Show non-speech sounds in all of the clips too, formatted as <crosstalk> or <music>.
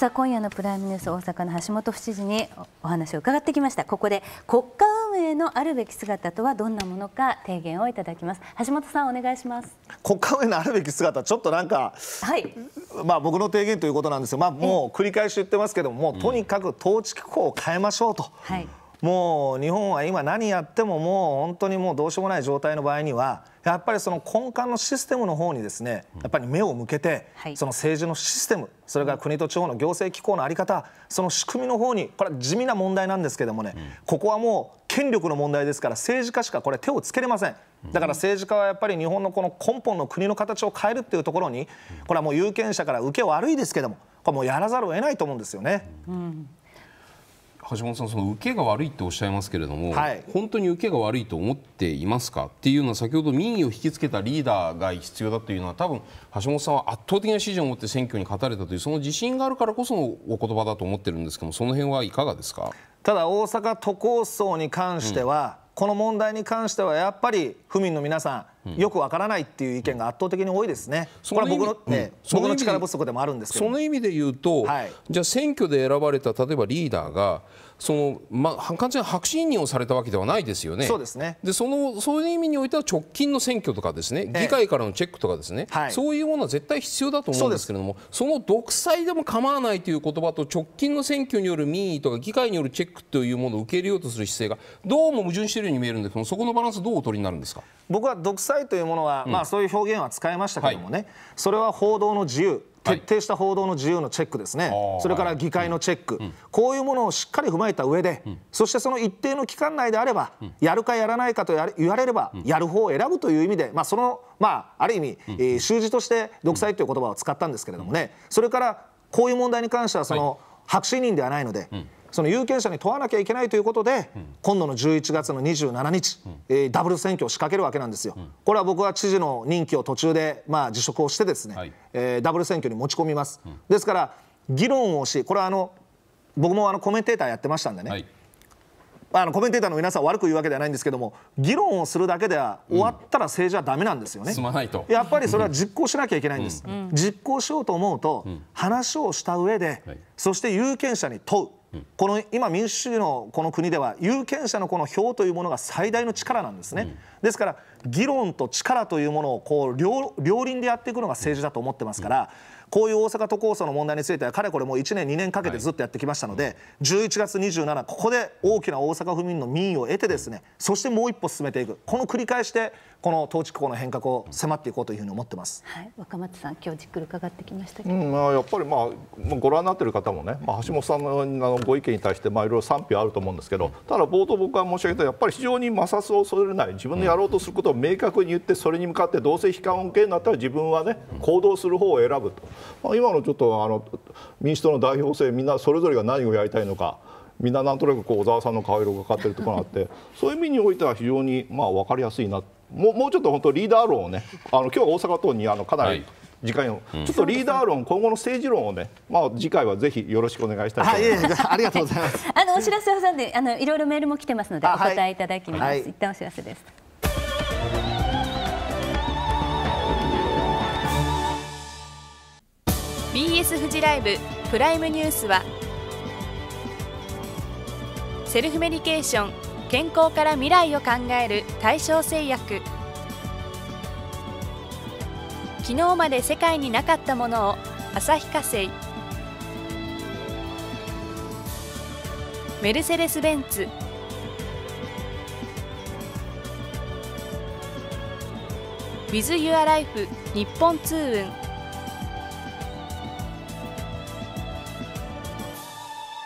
さあ今夜のプライムニュース大阪の橋本府知事にお話を伺ってきましたここで国家運営のあるべき姿とはどんなものか提言をいただきます橋本さんお願いします国家運営のあるべき姿ちょっとなんか、はい、まあ僕の提言ということなんですよまあ、もう繰り返し言ってますけどももうとにかく統治機構を変えましょうと。はい、もう日本は今何やってももう本当にもうどうしようもない状態の場合にはやっぱりその根幹のシステムの方にですねやっぱり目を向けて、その政治のシステムそれから国と地方の行政機構の在り方その仕組みの方にこれは地味な問題なんですけどもね、ここはもう権力の問題ですから政治家しかこれ手をつけれません。だから政治家はやっぱり日本のこの根本の国の形を変えるっていうところにこれはもう有権者から受け悪いですけどもこれもうやらざるを得ないと思うんですよね。うん橋本さんその受けが悪いっておっしゃいますけれども、はい、本当に受けが悪いと思っていますかっていうのは先ほど民意を引きつけたリーダーが必要だというのは多分橋本さんは圧倒的な支持を持って選挙に勝たれたというその自信があるからこそのお言葉だと思ってるんですけどもその辺はいかがですかただ大阪都構想に関しては、うん、この問題に関してはやっぱり府民の皆さんよくわからないっていう意見が圧倒的に多いですね、うん、これは僕の,、ね、うん、僕の力不足でもあるんですけどその意味で言うと、はい、じゃあ選挙で選ばれた例えばリーダーがその、まあ、完全に白紙委任をされたわけではないですよね、そうですねでそのそういう意味においては直近の選挙とかですね、議会からのチェックとかですね、えー、そういうものは絶対必要だと思うんですけれども、その独裁でも構わないという言葉と、直近の選挙による民意とか、議会によるチェックというものを受け入れようとする姿勢が、どうも矛盾しているように見えるんですけど、そこのバランス、どうお取りになるんですか僕は独裁裁というものは、まあ、そういう表現は使いましたけどもね、はい、それは報道の自由徹底した報道の自由のチェックですね、はい、それから議会のチェック、こういうものをしっかり踏まえた上で、うん、そしてその一定の期間内であれば、うん、やるかやらないかと言われれば、やる方を選ぶという意味で、まあ、その、まあ、ある意味、えー、習字として独裁という言葉を使ったんですけれどもね、それからこういう問題に関してはその、はい、白紙人ではないので。その有権者に問わなきゃいけないということで、今度の11月の27日、えー、ダブル選挙を仕掛けるわけなんですよ、これは僕は知事の任期を途中で、まあ、辞職をして、ですね、はい、えー、ダブル選挙に持ち込みます、ですから、議論をし、これはあの僕もあのコメンテーターやってましたんでね。はいあのコメンテーターの皆さん悪く言うわけではないんですけども議論をするだけでは終わったら政治はだめなんですよね、うん、やっぱりそれは実行しなきゃいけないんです、うん、実行しようと思うと、うん、話をした上で、はい、そして有権者に問うこの今、民主主義のこの国では有権者のこの票というものが最大の力なんですね、ですから議論と力というものをこう両輪でやっていくのが政治だと思ってますから。こういう大阪都構想の問題についてはかれこれもう1年2年かけてずっとやってきましたので、はい、11月27ここで大きな大阪府民の民意を得てですねそしてもう一歩進めていくこの繰り返しでこの統治機構の変革を迫っていこうというふうに思ってます、はい、若松さん今日じっくり伺ってきましたけど、うんまあ、やっぱり、まあ、ご覧になっている方もね、まあ、橋本さんのご意見に対して、まあ、いろいろ賛否あると思うんですけどただ冒頭僕が申し上げたやっぱり非常に摩擦を恐れない自分のやろうとすることを明確に言ってそれに向かってどうせ悲観恩恵になったら自分はね行動する方を選ぶと。まあ、今のちょっとあの民主党の代表性みんなそれぞれが何をやりたいのかみんななんとなくこう小沢さんの顔色がかかってるところがあって <laughs> そういう意味においては非常にまあ分かりやすいなもうもうちょっと本当リーダー論をねあの今日は大阪等にあのかなり、次回の、ちょっとリーダー論、今後の政治論をね、まあ、次回はぜひよろしくお願いしたいと思います。ありがとうございます。<laughs> あのお知らせ挟んで、あのいろいろメールも来てますので、お答えいただきます。はい、一旦お知らせです。BS フジライブプライムニュースはセルフメディケーション健康から未来を考える大正製薬昨日まで世界になかったものを旭化成メルセデス・ベンツ「WithYourLife 日本通運」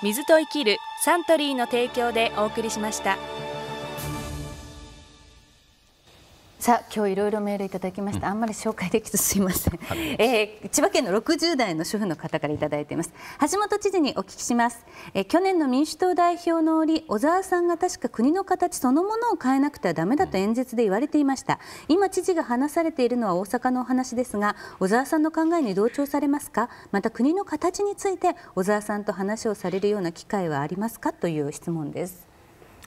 水と生きるサントリーの提供でお送りしました。さあ今日いろいろメールいただきました、うん、あんまり紹介できずすいません、<laughs> えー、千葉県の60代の主婦の方からいただいています橋本知事にお聞きします、えー、去年の民主党代表の折小沢さんが確か国の形そのものを変えなくてはだめだと演説で言われていました、今知事が話されているのは大阪のお話ですが小沢さんの考えに同調されますかまた国の形について小沢さんと話をされるような機会はありますかという質問です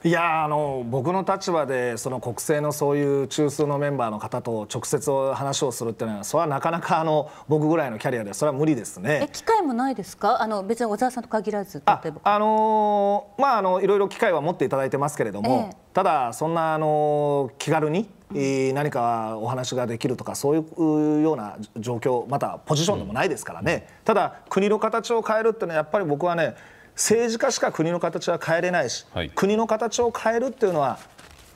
いやあの僕の立場でその国政のそういう中枢のメンバーの方と直接話をするっていうのはそれはなかなかあの僕ぐらいのキャリアでそれは無理ですね。え機会もないですかあの別に小沢さんと限らず例えばあのー、まああのいろいろ機会は持っていただいてますけれども、ええ、ただそんなあの気軽に何かお話ができるとかそういうような状況またポジションでもないですからね、うん、ただ国の形を変えるっていうのはやっぱり僕はね政治家しか国の形は変えれないし、はい、国の形を変えるっていうのは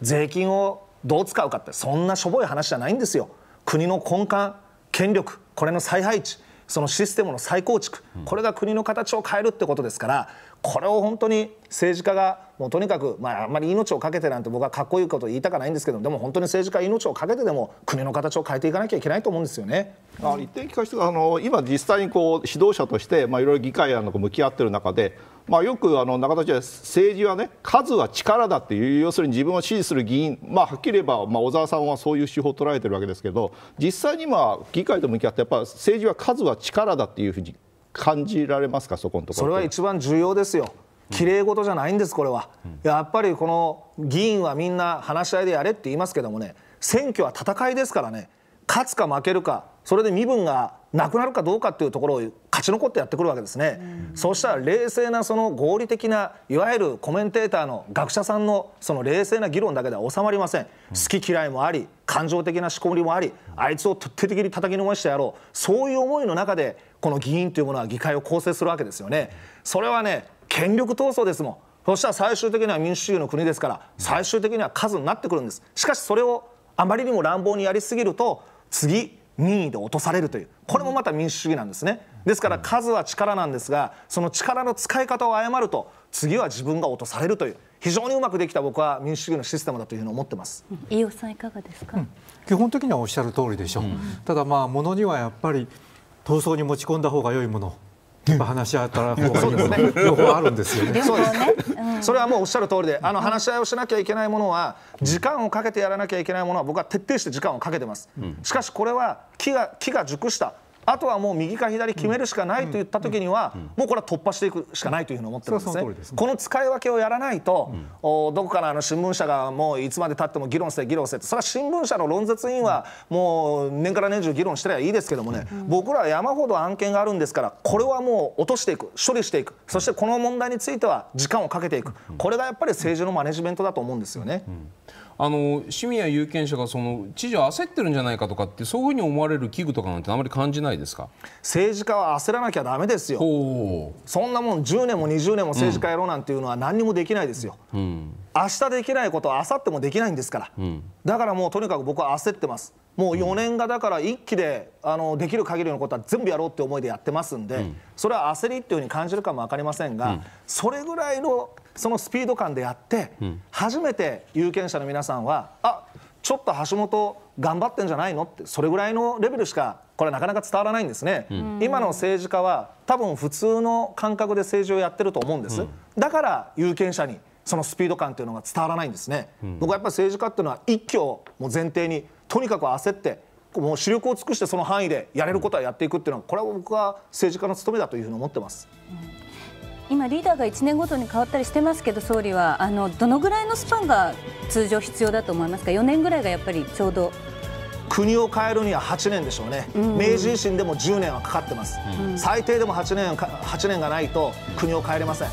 税金をどう使うかってそんなしょぼい話じゃないんですよ。国の根幹権力これの再配置そのシステムの再構築これが国の形を変えるってことですからこれを本当に政治家がもうとにかく、まあ、あんまり命を懸けてなんて僕はかっこいいこと言いたくないんですけどでも本当に政治家命を懸けてでも国の形を変えていかなきゃいけないと思うんですよね。あ一点聞かせてあの今実際にこう指導者として、まあ、いろいろ議会と向き合ってる中でまあ、よくあの中田氏は政治はね数は力だっていう要するに自分を支持する議員、まあ、はっきり言えば、まあ、小沢さんはそういう手法を捉えてるわけですけど実際に今議会と向き合ってやっぱ政治は数は力だっていうふうに感じられますかそこのところそれは一番重要ですよ綺麗事じゃないんです、これは。やっぱりこの議員はみんな話し合いでやれって言いますけどもね、選挙は戦いですからね、勝つか負けるか、それで身分がなくなるかどうかっていうところを勝ち残ってやってくるわけですね、うん、そうしたら冷静なその合理的ないわゆるコメンテーターの学者さんのその冷静な議論だけでは収まりません、うん、好き嫌いもあり感情的な仕込みもありあいつを徹底的に叩きのましてやろうそういう思いの中でこの議員というものは議会を構成するわけですよねそれはね権力闘争ですもんそしたら最終的には民主主義の国ですから最終的には数になってくるんですしかしそれをあまりにも乱暴にやりすぎると次民意で落とされるというこれもまた民主主義なんですねですから数は力なんですがその力の使い方を誤ると次は自分が落とされるという非常にうまくできた僕は民主主義のシステムだというふうに思ってます飯尾さんいかがですか、うん、基本的にはおっしゃる通りでしょう、うん、ただまあものにはやっぱり闘争に持ち込んだ方が良いものやっぱ話し合った方がいいですね。両方あるんですよね。そうですね。それはもうおっしゃる通りで、あの話し合いをしなきゃいけないものは、時間をかけてやらなきゃいけないものは、僕は徹底して時間をかけてます。しかし、これは木が木が熟したあとはもう右か左決めるしかないといった時には、もうこれは突破していくしかないというふうに思ってるんですね。この使い分けをやらないと、どこかのあの新聞社がもういつまでたっても議論せ議論せってそれは新聞社の論説委員はもう年から年中議論してりゃいいですけどもね、僕らは山ほど案件があるんですからこれはもう落としていく処理していくそしてこの問題については時間をかけていくこれがやっぱり政治のマネジメントだと思うんですよね。あの市民や有権者がその知事は焦ってるんじゃないかとかってそういうふうに思われる危惧とかなんてあまり感じないですか政治家は焦らなきゃだめですよそんなもん10年も20年も政治家やろうなんていうのは何にもできないですよ、うん、明日できないことは明後日もできないんですから、うん、だからもうとにかく僕は焦ってますもう4年がだから一期であのできる限りのことは全部やろうって思いでやってますんで、うん、それは焦りっていうふうに感じるかも分かりませんが、それぐらいのそのスピード感でやって、初めて有権者の皆さんは、あちょっと橋本、頑張ってんじゃないのって、それぐらいのレベルしか、これ、なかなか伝わらないんですね、うん、今の政治家は、多分普通の感覚で政治をやってると思うんです、うん、だから有権者にそのスピード感というのが伝わらないんですね、うん、僕はやっぱり政治家っていうのは、一挙を前提に、とにかく焦って、もう主力を尽くして、その範囲でやれることはやっていくっていうのは、これは僕は政治家の務めだというふうに思ってます。今、リーダーが1年ごとに変わったりしてますけど総理はあのどのぐらいのスパンが通常必要だと思いますか4年ぐらいがやっぱりちょうど国を変えるには8年でしょうね、うん、明治維新でも10年はかかってます、うん、最低でも8年 ,8 年がないと国を変えれません。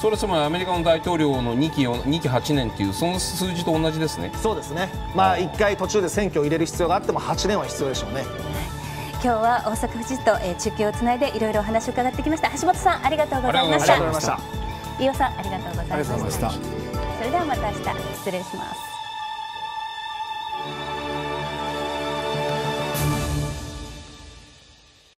それつまりアメリカの大統領の2期 ,2 期8年というその数字と同じですねそうですね、まあ、1回途中で選挙を入れる必要があっても8年は必要でしょうね。今日は大阪府知事と、え中継をつないでいろいろお話を伺ってきました橋本さんありがとうございました飯尾さんありがとうございましたそれではまた明日失礼します